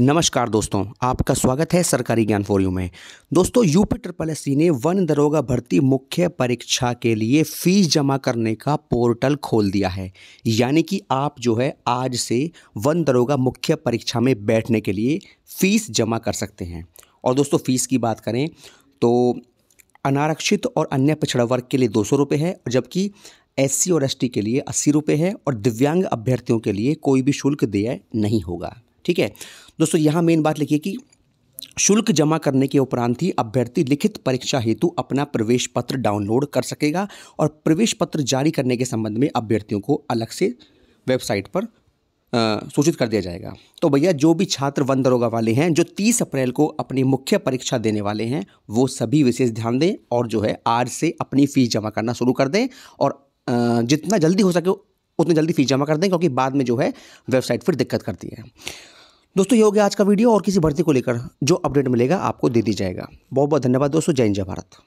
नमस्कार दोस्तों आपका स्वागत है सरकारी ज्ञान फोरियो में दोस्तों यूपी ट्रिपल एस ने वन दरोगा भर्ती मुख्य परीक्षा के लिए फीस जमा करने का पोर्टल खोल दिया है यानी कि आप जो है आज से वन दरोगा मुख्य परीक्षा में बैठने के लिए फ़ीस जमा कर सकते हैं और दोस्तों फ़ीस की बात करें तो अनारक्षित और अन्य पिछड़ा वर्ग के लिए दो सौ है जबकि एस और एस के लिए अस्सी रुपये है और दिव्यांग अभ्यर्थियों के लिए कोई भी शुल्क दिया नहीं होगा ठीक है दोस्तों यहाँ मेन बात लिखिए कि शुल्क जमा करने के उपरांत ही अभ्यर्थी लिखित परीक्षा हेतु अपना प्रवेश पत्र डाउनलोड कर सकेगा और प्रवेश पत्र जारी करने के संबंध में अभ्यर्थियों को अलग से वेबसाइट पर सूचित कर दिया जाएगा तो भैया जो भी छात्र वन दरोगा वाले हैं जो 30 अप्रैल को अपनी मुख्य परीक्षा देने वाले हैं वो सभी विशेष ध्यान दें और जो है आज से अपनी फ़ीस जमा करना शुरू कर दें और जितना जल्दी हो सके उतनी जल्दी फ़ीस जमा कर दें क्योंकि बाद में जो है वेबसाइट फिर दिक्कत करती है दोस्तों ये हो गया आज का वीडियो और किसी भर्ती को लेकर जो अपडेट मिलेगा आपको दे दी जाएगा बहुत बहुत धन्यवाद दोस्तों जय हिंद जय भारत